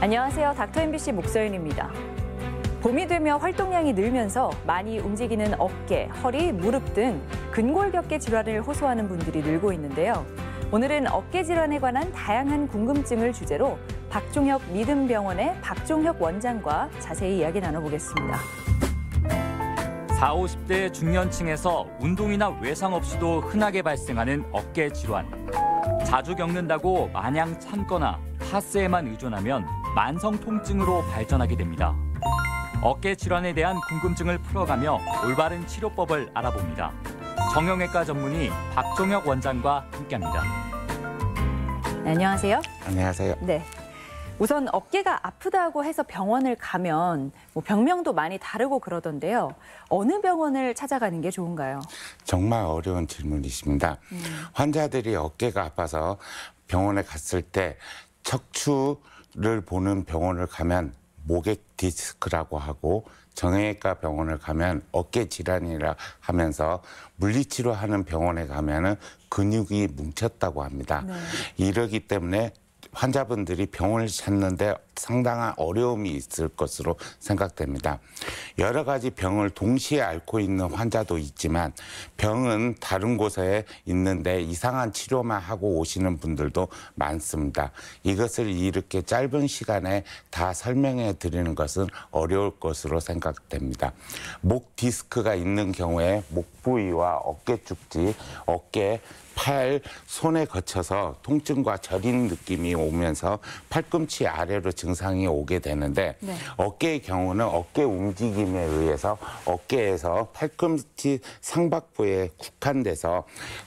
안녕하세요. 닥터 MBC 목서윤입니다. 봄이 되며 활동량이 늘면서 많이 움직이는 어깨, 허리, 무릎 등 근골격계 질환을 호소하는 분들이 늘고 있는데요. 오늘은 어깨 질환에 관한 다양한 궁금증을 주제로 박종혁 믿음병원의 박종혁 원장과 자세히 이야기 나눠보겠습니다. 4, 50대 중년층에서 운동이나 외상 없이도 흔하게 발생하는 어깨 질환. 자주 겪는다고 마냥 참거나 타스에만 의존하면 만성 통증으로 발전하게 됩니다. 어깨 질환에 대한 궁금증을 풀어가며 올바른 치료법을 알아봅니다. 정형외과 전문의 박종혁 원장과 함께합니다. 네, 안녕하세요. 안녕하세요. 네. 우선 어깨가 아프다고 해서 병원을 가면 뭐 병명도 많이 다르고 그러던데요. 어느 병원을 찾아가는 게 좋은가요? 정말 어려운 질문이십니다. 음. 환자들이 어깨가 아파서 병원에 갔을 때 척추 를 보는 병원을 가면 목액 디스크라고 하고 정형외과 병원을 가면 어깨 질환이라 하면서 물리치료하는 병원에 가면은 근육이 뭉쳤다고 합니다. 네. 이러기 때문에 환자분들이 병을 찾는데 상당한 어려움이 있을 것으로 생각됩니다. 여러 가지 병을 동시에 앓고 있는 환자도 있지만 병은 다른 곳에 있는데 이상한 치료만 하고 오시는 분들도 많습니다. 이것을 이렇게 짧은 시간에 다 설명해 드리는 것은 어려울 것으로 생각됩니다. 목 디스크가 있는 경우에 목 부위와 어깨 쪽지, 어깨 팔, 손에 거쳐서 통증과 저린 느낌이 오면서 팔꿈치 아래로 증상이 오게 되는데 네. 어깨의 경우는 어깨 움직임에 의해서 어깨에서 팔꿈치 상박부에 국한돼서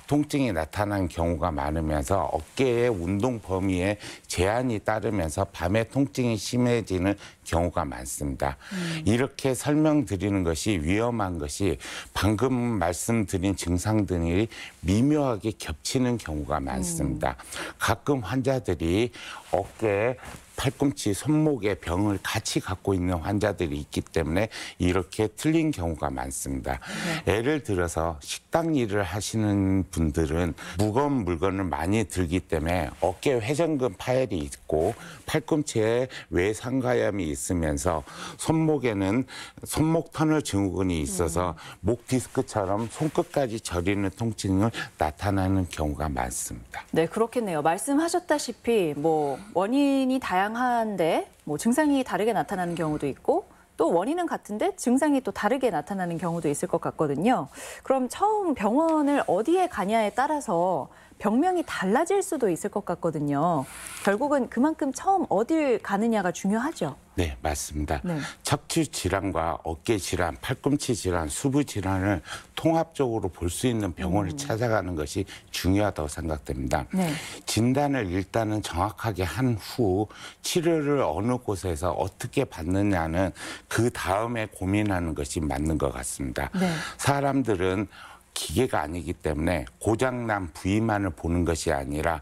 통증이 나타난 경우가 많으면서 어깨의 운동 범위에 제한이 따르면서 밤에 통증이 심해지는 경우가 많습니다. 음. 이렇게 설명드리는 것이 위험한 것이 방금 말씀드린 증상 등이 미묘하게 겹치는 경우가 많습니다. 음. 가끔 환자들이 어깨에 팔꿈치, 손목의 병을 같이 갖고 있는 환자들이 있기 때문에 이렇게 틀린 경우가 많습니다. 네. 예를 들어서 식당 일을 하시는 분들은 무거운 물건을 많이 들기 때문에 어깨 회전근 파열이 있고 팔꿈치에 외상가염이 있으면서 손목에는 손목 터널 증후군이 있어서 음. 목 디스크처럼 손끝까지 저리는 통증을 나타나는 경우가 많습니다. 네, 그렇겠네요. 말씀하셨다시피 뭐 원인이 다양 다양한데 뭐 증상이 다르게 나타나는 경우도 있고 또 원인은 같은데 증상이 또 다르게 나타나는 경우도 있을 것 같거든요. 그럼 처음 병원을 어디에 가냐에 따라서 병명이 달라질 수도 있을 것 같거든요. 결국은 그만큼 처음 어딜 가느냐가 중요하죠. 네, 맞습니다. 네. 척추 질환과 어깨 질환, 팔꿈치 질환, 수부 질환을 통합적으로 볼 수 있는 병원을 음. 찾아가는 것이 중요하다고 생각됩니다. 네. 진단을 일단은 정확하게 한 후 치료를 어느 곳에서 어떻게 받느냐는 그 다음에 고민하는 것이 맞는 것 같습니다. 네. 사람들은 기계가 아니기 때문에 고장난 부위만을 보는 것이 아니라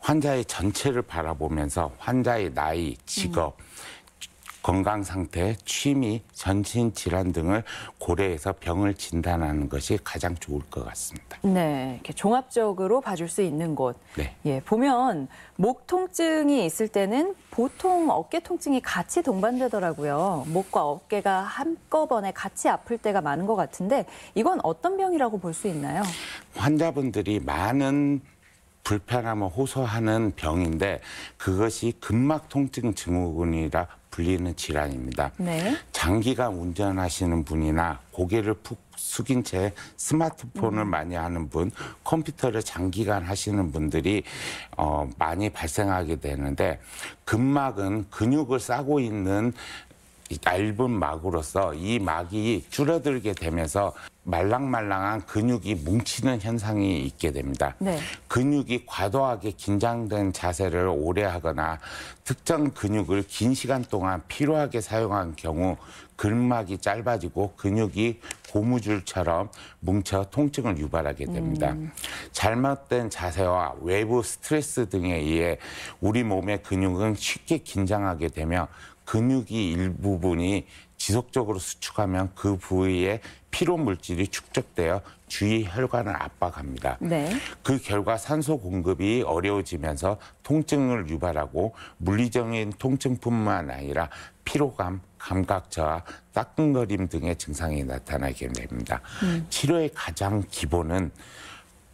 환자의 전체를 바라보면서 환자의 나이, 직업, 음. 건강 상태, 취미, 전신 질환 등을 고려해서 병을 진단하는 것이 가장 좋을 것 같습니다. 네, 이렇게 종합적으로 봐줄 수 있는 곳. 네. 예, 보면 목 통증이 있을 때는 보통 어깨 통증이 같이 동반되더라고요. 목과 어깨가 한꺼번에 같이 아플 때가 많은 것 같은데 이건 어떤 병이라고 볼 수 있나요? 환자분들이 많은 불편함을 호소하는 병인데 그것이 근막 통증 증후군이라 불리는 질환입니다. 네. 장기간 운전하시는 분이나 고개를 푹 숙인 채 스마트폰을 음. 많이 하는 분, 컴퓨터를 장기간 하시는 분들이 어, 많이 발생하게 되는데 근막은 근육을 싸고 있는 얇은 막으로서 이 막이 줄어들게 되면서 말랑말랑한 근육이 뭉치는 현상이 있게 됩니다. 네. 근육이 과도하게 긴장된 자세를 오래 하거나 특정 근육을 긴 시간 동안 필요하게 사용한 경우 근막이 짧아지고 근육이 고무줄처럼 뭉쳐 통증을 유발하게 됩니다. 음. 잘못된 자세와 외부 스트레스 등에 의해 우리 몸의 근육은 쉽게 긴장하게 되며 근육이 일부분이 지속적으로 수축하면 그 부위에 피로 물질이 축적되어 주위 혈관을 압박합니다. 네. 그 결과 산소 공급이 어려워지면서 통증을 유발하고 물리적인 통증뿐만 아니라 피로감, 감각 저하, 따끔거림 등의 증상이 나타나게 됩니다. 음. 치료의 가장 기본은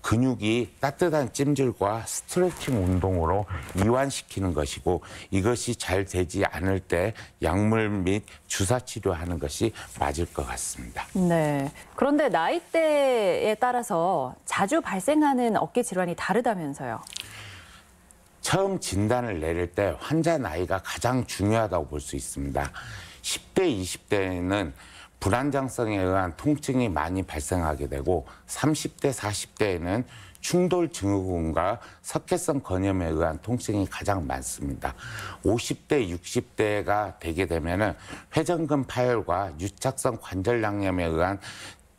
근육이 따뜻한 찜질과 스트레칭 운동으로 이완시키는 것이고 이것이 잘 되지 않을 때 약물 및 주사 치료하는 것이 맞을 것 같습니다. 네. 그런데 나이대에 따라서 자주 발생하는 어깨 질환이 다르다면서요. 처음 진단을 내릴 때 환자 나이가 가장 중요하다고 볼 수 있습니다. 10대, 20대에는 불안정성에 의한 통증이 많이 발생하게 되고 30대, 40대에는 충돌 증후군과 석회성 건염에 의한 통증이 가장 많습니다. 50대, 60대가 되게 되면 회전근 파열과 유착성 관절 양염에 의한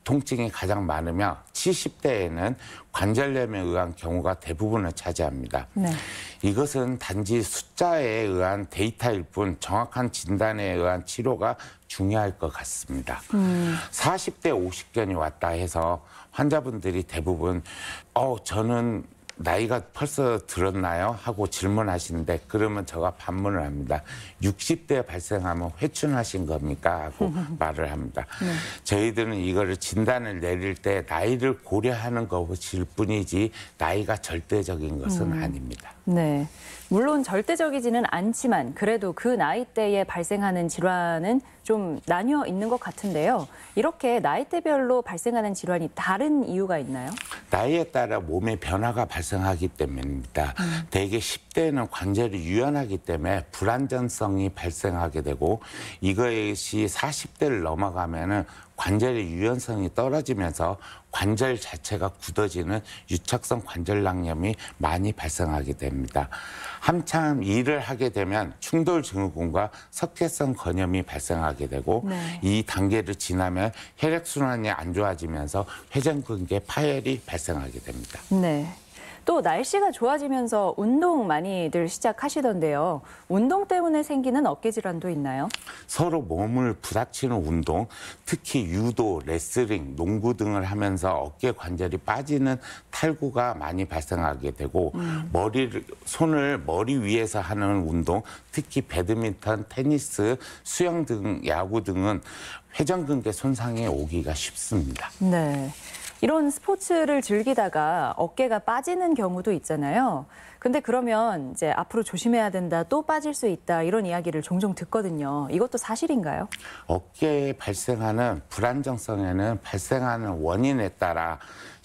통증이 가장 많으며 70대에는 관절염에 의한 경우가 대부분을 차지합니다. 네. 이것은 단지 숫자에 의한 데이터일 뿐 정확한 진단에 의한 치료가 중요할 것 같습니다. 음. 40대 50견이 왔다 해서 환자분들이 대부분 어 저는 나이가 벌써 들었나요? 하고 질문하시는데 그러면 제가 반문을 합니다. 60대에 발생하면 회춘하신 겁니까? 하고 말을 합니다. 네. 저희들은 이거를 진단을 내릴 때 나이를 고려하는 것일 뿐이지 나이가 절대적인 것은 음. 아닙니다. 네. 물론 절대적이지는 않지만 그래도 그 나이대에 발생하는 질환은 좀 나뉘어 있는 것 같은데요. 이렇게 나이대별로 발생하는 질환이 다른 이유가 있나요? 나이에 따라 몸의 변화가 발생하기 때문입니다. 음. 대개 1 0대는 관절이 유연하기 때문에 불안전성이 발생하게 되고 이것이 40대를 넘어가면은 관절의 유연성이 떨어지면서 관절 자체가 굳어지는 유착성 관절낭염이 많이 발생하게 됩니다. 한참 일을 하게 되면 충돌 증후군과 석회성 건염이 발생하게 되고 네. 이 단계를 지나면 혈액순환이 안 좋아지면서 회전근개 파열이 발생하게 됩니다. 네. 또 날씨가 좋아지면서 운동 많이들 시작하시던데요. 운동 때문에 생기는 어깨 질환도 있나요? 서로 몸을 부닥치는 운동, 특히 유도, 레슬링, 농구 등을 하면서 어깨 관절이 빠지는 탈구가 많이 발생하게 되고 음. 머리를 손을 머리 위에서 하는 운동, 특히 배드민턴, 테니스, 수영 등 야구 등은 회전근개 손상에 오기가 쉽습니다. 네. 이런 스포츠를 즐기다가 어깨가 빠지는 경우도 있잖아요. 근데 그러면 이제 앞으로 조심해야 된다, 또 빠질 수 있다 이런 이야기를 종종 듣거든요. 이것도 사실인가요? 어깨에 발생하는 불안정성에는 발생하는 원인에 따라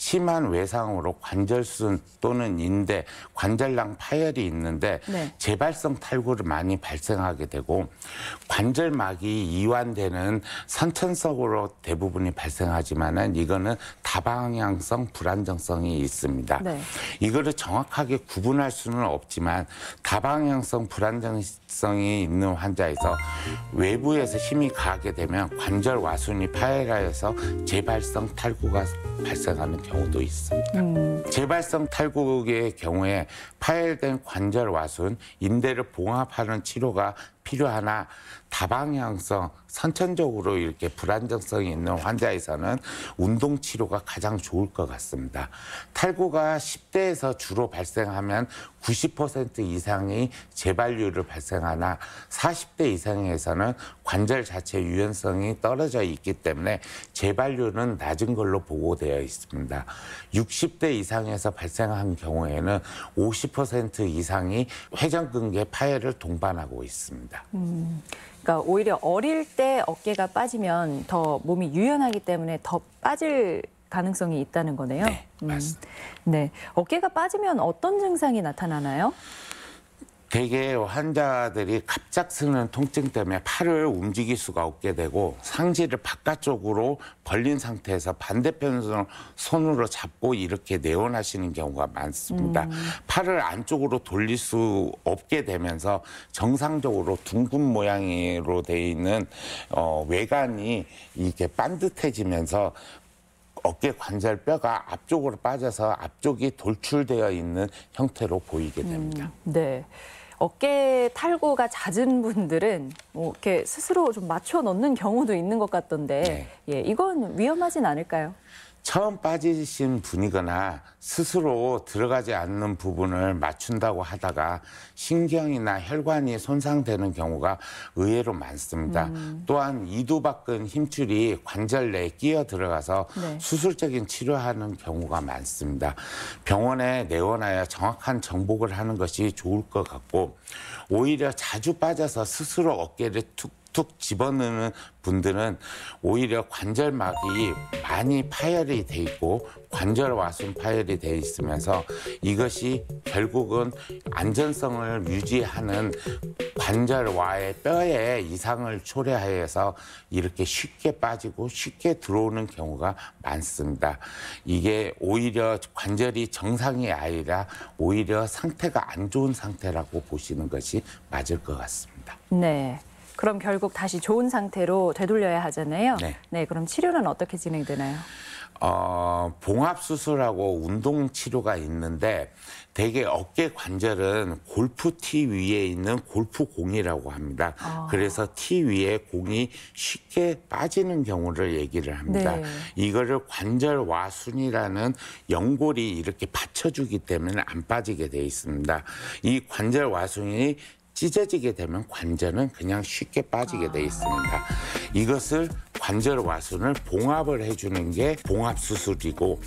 심한 외상으로 관절순 또는 인대, 관절낭 파열이 있는데 네. 재발성 탈구를 많이 발생하게 되고 관절막이 이완되는 선천성으로 대부분이 발생하지만은 이거는 다방향성 불안정성이 있습니다. 네. 이거를 정확하게 구분할 수는 없지만 다방향성 불안정성이 있는 환자에서 외부에서 힘이 가게 되면 관절 와순이 파열하여서 재발성 탈구가 발생하는 경우 경우도 있습니다. 음. 재발성 탈구의 경우에 파열된 관절 와순, 인대를 봉합하는 치료가 필요하나 다방향성, 선천적으로 이렇게 불안정성이 있는 환자에서는 운동 치료가 가장 좋을 것 같습니다. 탈구가 10대에서 주로 발생하면 90% 이상이 재발률을 발생하나 40대 이상에서는 관절 자체 유연성이 떨어져 있기 때문에 재발률은 낮은 걸로 보고되어 있습니다. 60대 이상에서 발생한 경우에는 50% 이상이 회전근개 파열을 동반하고 있습니다. 있니다 음, 그러니까 오히려 어릴 때 어깨가 빠지면 더 몸이 유연하기 때문에 더 빠질 가능성이 있다는 거네요. 네, 맞습니다. 음, 네. 어깨가 빠지면 어떤 증상이 나타나나요? 대개 환자들이 갑작스러운 통증 때문에 팔을 움직일 수가 없게 되고 상지를 바깥쪽으로 벌린 상태에서 반대편으로 손으로 잡고 이렇게 내원하시는 경우가 많습니다. 음. 팔을 안쪽으로 돌릴 수 없게 되면서 정상적으로 둥근 모양으로 돼 있는 어, 외관이 이렇게 반듯해지면서 어깨 관절뼈가 앞쪽으로 빠져서 앞쪽이 돌출되어 있는 형태로 보이게 됩니다. 음, 네. 어깨 탈구가 잦은 분들은 뭐 이렇게 스스로 좀 맞춰 넣는 경우도 있는 것 같던데 네. 예, 이건 위험하진 않을까요? 처음 빠지신 분이거나 스스로 들어가지 않는 부분을 맞춘다고 하다가 신경이나 혈관이 손상되는 경우가 의외로 많습니다. 음. 또한 이두박근 힘줄이 관절 내에 끼어 들어가서 네. 수술적인 치료하는 경우가 많습니다. 병원에 내원하여 정확한 정복을 하는 것이 좋을 것 같고 오히려 자주 빠져서 스스로 어깨를 툭툭 집어넣는 분들은 오히려 관절막이 많이 파열이 돼 있고 관절 와순 파열이 돼 있으면서 이것이 결국은 안전성을 유지하는 관절와의 뼈에 이상을 초래하여서 이렇게 쉽게 빠지고 쉽게 들어오는 경우가 많습니다. 이게 오히려 관절이 정상이 아니라 오히려 상태가 안 좋은 상태라고 보시는 것이 맞을 것 같습니다. 네. 그럼 결국 다시 좋은 상태로 되돌려야 하잖아요. 네. 네 그럼 치료는 어떻게 진행되나요? 어, 봉합수술하고 운동치료가 있는데 대개 어깨 관절은 골프티 위에 있는 골프공이라고 합니다. 아. 그래서 티 위에 공이 쉽게 빠지는 경우를 얘기를 합니다. 네. 이거를 관절와순이라는 연골이 이렇게 받쳐주기 때문에 안 빠지게 돼 있습니다. 이 관절와순이 찢어지게 되면 관절은 그냥 쉽게 빠지게 돼 있습니다. 이것을 관절 와순을 봉합을 해주는 게 봉합 수술이고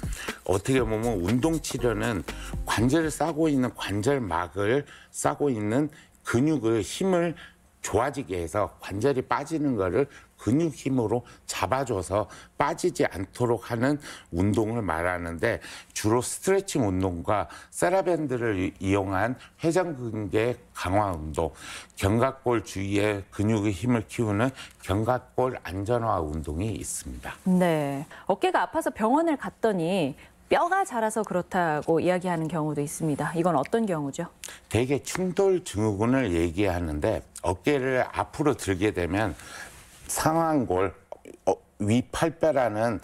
어떻게 보면 운동 치료는 관절을 싸고 있는 관절막을 싸고 있는 근육을 힘을 좋아지게 해서 관절이 빠지는 거를 근육 힘으로 잡아줘서 빠지지 않도록 하는 운동을 말하는데 주로 스트레칭 운동과 세라밴드를 이용한 회전근개 강화 운동, 견갑골 주위에 근육의 힘을 키우는 견갑골 안전화 운동이 있습니다. 네. 어깨가 아파서 병원을 갔더니 뼈가 자라서 그렇다고 이야기하는 경우도 있습니다. 이건 어떤 경우죠? 대개 충돌 증후군을 얘기하는데 어깨를 앞으로 들게 되면 상완골 어, 위팔뼈라는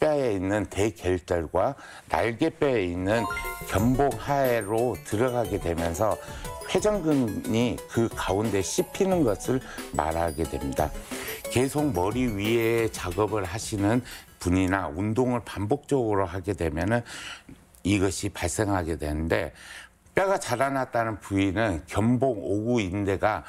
뼈에 있는 대결절과 날개뼈에 있는 견복하에로 들어가게 되면서 회전근이 그 가운데 씹히는 것을 말하게 됩니다. 계속 머리 위에 작업을 하시는 분이나 운동을 반복적으로 하게 되면 이것이 발생하게 되는데 뼈가 자라났다는 부위는 견봉 오구 인대가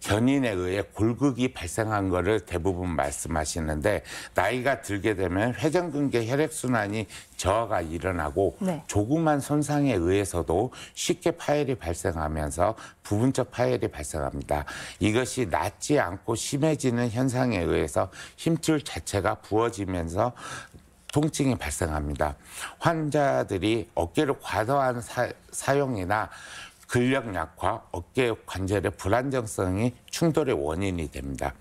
견인에 의해 골극이 발생한 거를 대부분 말씀하시는데 나이가 들게 되면 회전근개 혈액순환이 저하가 일어나고 네. 조그만 손상에 의해서도 쉽게 파열이 발생하면서 부분적 파열이 발생합니다. 이것이 낫지 않고 심해지는 현상에 의해서 힘줄 자체가 부어지면서 통증이 발생합니다. 환자들이 어깨를 과도한 사, 용이나 근력 약화, 어깨 관절의 불안정성이 충돌의 원인이 됩니다.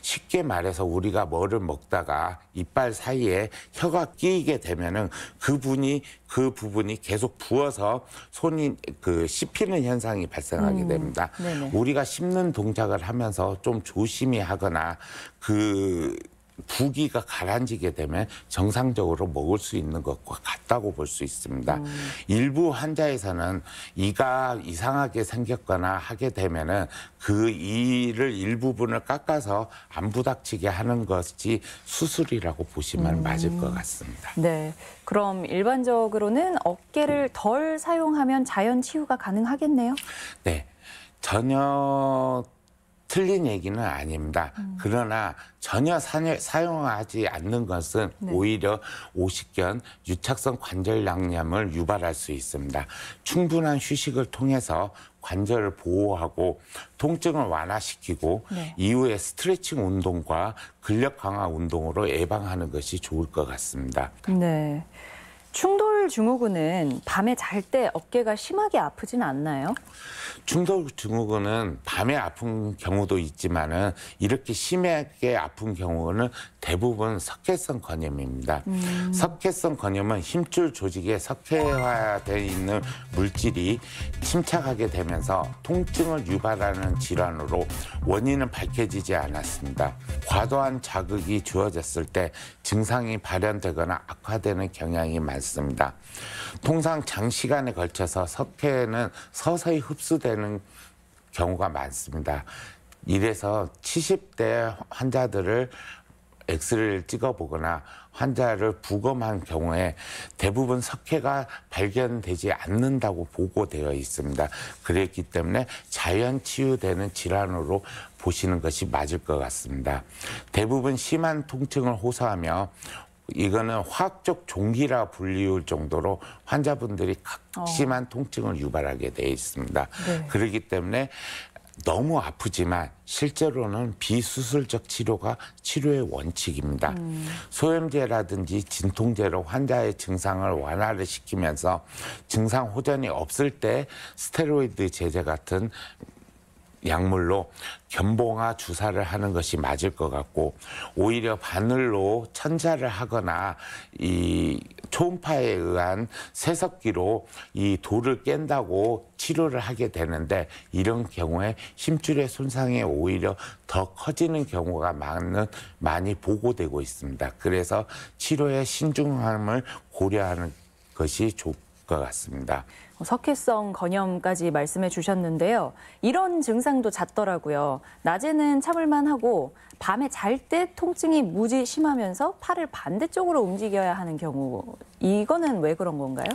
쉽게 말해서 우리가 뭐를 먹다가 이빨 사이에 혀가 끼게 되면은 그분이 그 부분이 계속 부어서 손이 그 씹히는 현상이 발생하게 음, 됩니다. 음, 우리가 씹는 동작을 하면서 좀 조심히 하거나 그 부기가 가라앉게 되면 정상적으로 먹을 수 있는 것과 같다고 볼 수 있습니다. 음. 일부 환자에서는 이가 이상하게 생겼거나 하게 되면은 그 이를 일부분을 깎아서 안 부닥치게 하는 것이 수술이라고 보시면 음. 맞을 것 같습니다. 네. 그럼 일반적으로는 어깨를 덜 사용하면 자연 치유가 가능하겠네요? 네. 전혀 틀린 얘기는 아닙니다. 음. 그러나 전혀 사녀, 사용하지 않는 것은 네. 오히려 오십견 유착성 관절 양념을 유발할 수 있습니다. 충분한 휴식을 통해서 관절을 보호하고 통증을 완화시키고 네. 이후에 스트레칭 운동과 근력 강화 운동으로 예방하는 것이 좋을 것 같습니다. 네. 충돌 서울 증후군은 밤에 잘 때 어깨가 심하게 아프진 않나요? 중도 증후군은 밤에 아픈 경우도 있지만은 이렇게 심하게 아픈 경우는 대부분 석회성 건염입니다. 음. 석회성 건염은 힘줄 조직에 석회화되어 있는 물질이 침착하게 되면서 통증을 유발하는 질환으로 원인은 밝혀지지 않았습니다. 과도한 자극이 주어졌을 때 증상이 발현되거나 악화되는 경향이 많습니다. 통상 장시간에 걸쳐서 석회는 서서히 흡수되는 경우가 많습니다. 이래서 70대 환자들을 엑스를 찍어보거나 환자를 부검한 경우에 대부분 석회가 발견되지 않는다고 보고되어 있습니다. 그랬기 때문에 자연 치유되는 질환으로 보시는 것이 맞을 것 같습니다. 대부분 심한 통증을 호소하며 이거는 화학적 종기라 불리울 정도로 환자분들이 극심한 어. 통증을 유발하게 돼 있습니다. 네. 그렇기 때문에 너무 아프지만 실제로는 비수술적 치료가 치료의 원칙입니다. 음. 소염제라든지 진통제로 환자의 증상을 완화를 시키면서 증상 호전이 없을 때 스테로이드 제제 같은 약물로 견봉화 주사를 하는 것이 맞을 것 같고 오히려 바늘로 천자를 하거나 이 초음파에 의한 세석기로 이 돌을 깬다고 치료를 하게 되는데 이런 경우에 심줄의 손상이 오히려 더 커지는 경우가 많은 많이 보고되고 있습니다. 그래서 치료의 신중함을 고려하는 것이 좋을 것 같습니다. 뭐 석회성 건염까지 말씀해 주셨는데요. 이런 증상도 잦더라고요. 낮에는 참을만 하고 밤에 잘 때 통증이 무지 심하면서 팔을 반대쪽으로 움직여야 하는 경우 이거는 왜 그런 건가요?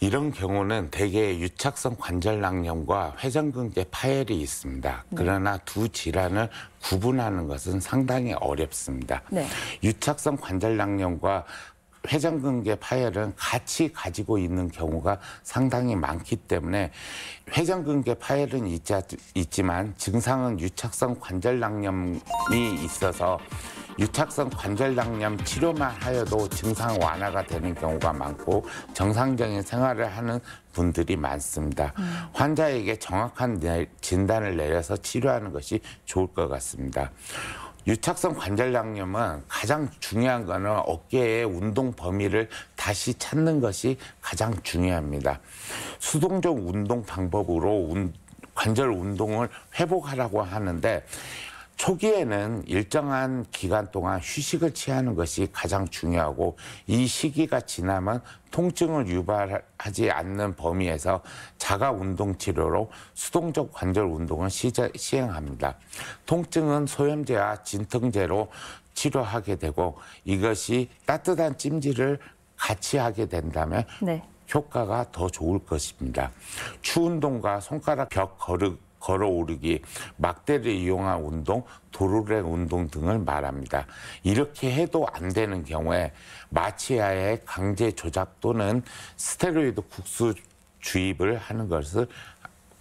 이런 경우는 대개 유착성 관절낭염과 회전근개 파열이 있습니다. 네. 그러나 두 질환을 구분하는 것은 상당히 어렵습니다. 네. 유착성 관절낭염과 회장근개 파열은 같이 가지고 있는 경우가 상당히 많기 때문에 회전근개 파열은 있자, 있지만 증상은 유착성 관절낭염이 있어서 유착성 관절낭염 치료만 하여도 증상 완화가 되는 경우가 많고 정상적인 생활을 하는 분들이 많습니다. 음. 환자에게 정확한 진단을 내려서 치료하는 것이 좋을 것 같습니다. 유착성 관절량염은 가장 중요한 거는 어깨의 운동 범위를 다시 찾는 것이 가장 중요합니다. 수동적 운동 방법으로 운, 관절 운동을 회복하라고 하는데 초기에는 일정한 기간 동안 휴식을 취하는 것이 가장 중요하고 이 시기가 지나면 통증을 유발하지 않는 범위에서 자가 운동 치료로 수동적 관절 운동을 시행합니다. 통증은 소염제와 진통제로 치료하게 되고 이것이 따뜻한 찜질을 같이 하게 된다면 네. 효과가 더 좋을 것입니다. 추운동과 손가락 벽 거르기 걸어오르기, 막대를 이용한 운동, 도르의 운동 등을 말합니다. 이렇게 해도 안 되는 경우에 마취아의 강제 조작 또는 스테로이드 국수 주입을 하는 것을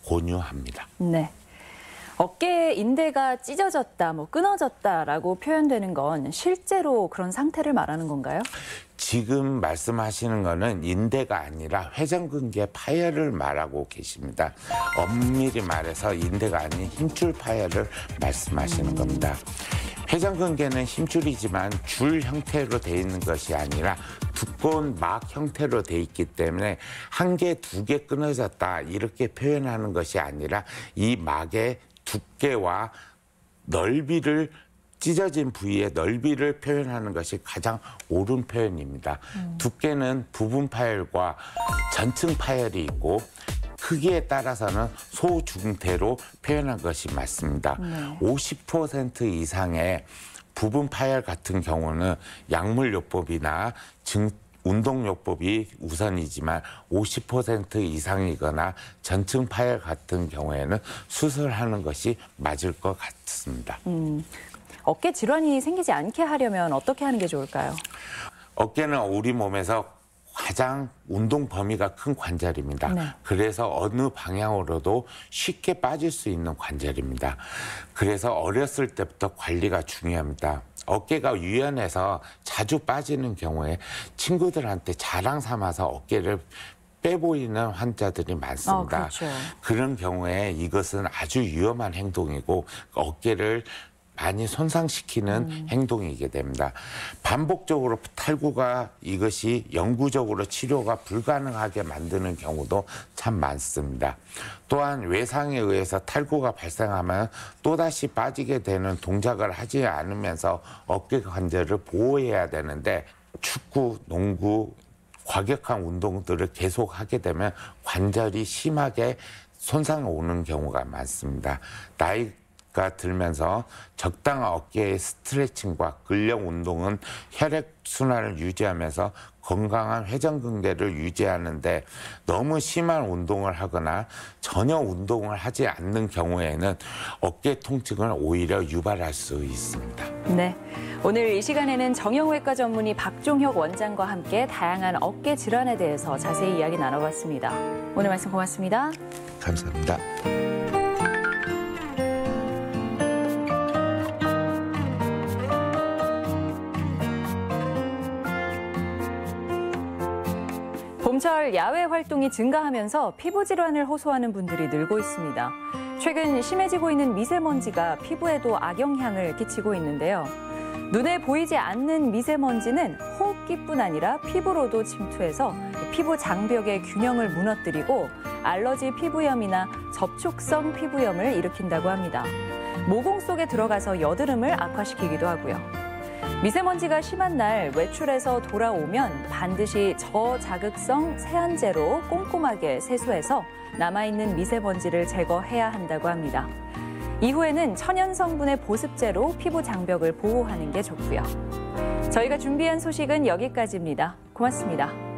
권유합니다. 네. 어깨 인대가 찢어졌다, 뭐 끊어졌다라고 표현되는 건 실제로 그런 상태를 말하는 건가요? 지금 말씀하시는 거는 인대가 아니라 회전근개 파열을 말하고 계십니다. 엄밀히 말해서 인대가 아닌 힘줄 파열을 말씀하시는 겁니다. 회전근개는 힘줄이지만 줄 형태로 돼 있는 것이 아니라 두꺼운 막 형태로 돼 있기 때문에 한 개, 두 개 끊어졌다 이렇게 표현하는 것이 아니라 이 막의 두께와 넓이를 찢어진 부위의 넓이를 표현하는 것이 가장 옳은 표현입니다. 음. 두께는 부분 파열과 전층 파열이 있고 크기에 따라서는 소중대로 표현한 것이 맞습니다. 네. 50% 이상의 부분 파열 같은 경우는 약물요법이나 증 운동요법이 우선이지만 50% 이상이거나 전층 파열 같은 경우에는 수술하는 것이 맞을 것 같습니다. 음, 어깨 질환이 생기지 않게 하려면 어떻게 하는 게 좋을까요? 어깨는 우리 몸에서 가장 운동 범위가 큰 관절입니다. 네. 그래서 어느 방향으로도 쉽게 빠질 수 있는 관절입니다. 그래서 어렸을 때부터 관리가 중요합니다. 어깨가 유연해서 자주 빠지는 경우에 친구들한테 자랑 삼아서 어깨를 빼보이는 환자들이 많습니다. 어, 그렇죠. 그런 경우에 이것은 아주 위험한 행동이고 어깨를 많이 손상시키는 음. 행동이게 됩니다. 반복적으로 탈구가 이것이 영구적으로 치료가 불가능하게 만드는 경우도 참 많습니다. 또한 외상에 의해서 탈구가 발생하면 또다시 빠지게 되는 동작을 하지 않으면서 어깨 관절을 보호해야 되는데 축구, 농구, 과격한 운동들을 계속 하게 되면 관절이 심하게 손상 오는 경우가 많습니다. 나이 가 들면서 적당한 어깨의 스트레칭과 근력 운동은 혈액 순환을 유지하면서 건강한 회전근개를 유지하는데 너무 심한 운동을 하거나 전혀 운동을 하지 않는 경우에는 어깨 통증을 오히려 유발할 수 있습니다. 네. 오늘 이 시간에는 정형외과 전문의 박종혁 원장과 함께 다양한 어깨 질환에 대해서 자세히 이야기 나눠봤습니다. 오늘 말씀 고맙습니다. 감사합니다. 봄철 야외 활동이 증가하면서 피부 질환을 호소하는 분들이 늘고 있습니다. 최근 심해지고 있는 미세먼지가 피부에도 악영향을 끼치고 있는데요. 눈에 보이지 않는 미세먼지는 호흡기뿐 아니라 피부로도 침투해서 피부 장벽의 균형을 무너뜨리고 알러지 피부염이나 접촉성 피부염을 일으킨다고 합니다. 모공 속에 들어가서 여드름을 악화시키기도 하고요. 미세먼지가 심한 날 외출해서 돌아오면 반드시 저자극성 세안제로 꼼꼼하게 세수해서 남아있는 미세먼지를 제거해야 한다고 합니다. 이후에는 천연 성분의 보습제로 피부 장벽을 보호하는 게 좋고요. 저희가 준비한 소식은 여기까지입니다. 고맙습니다.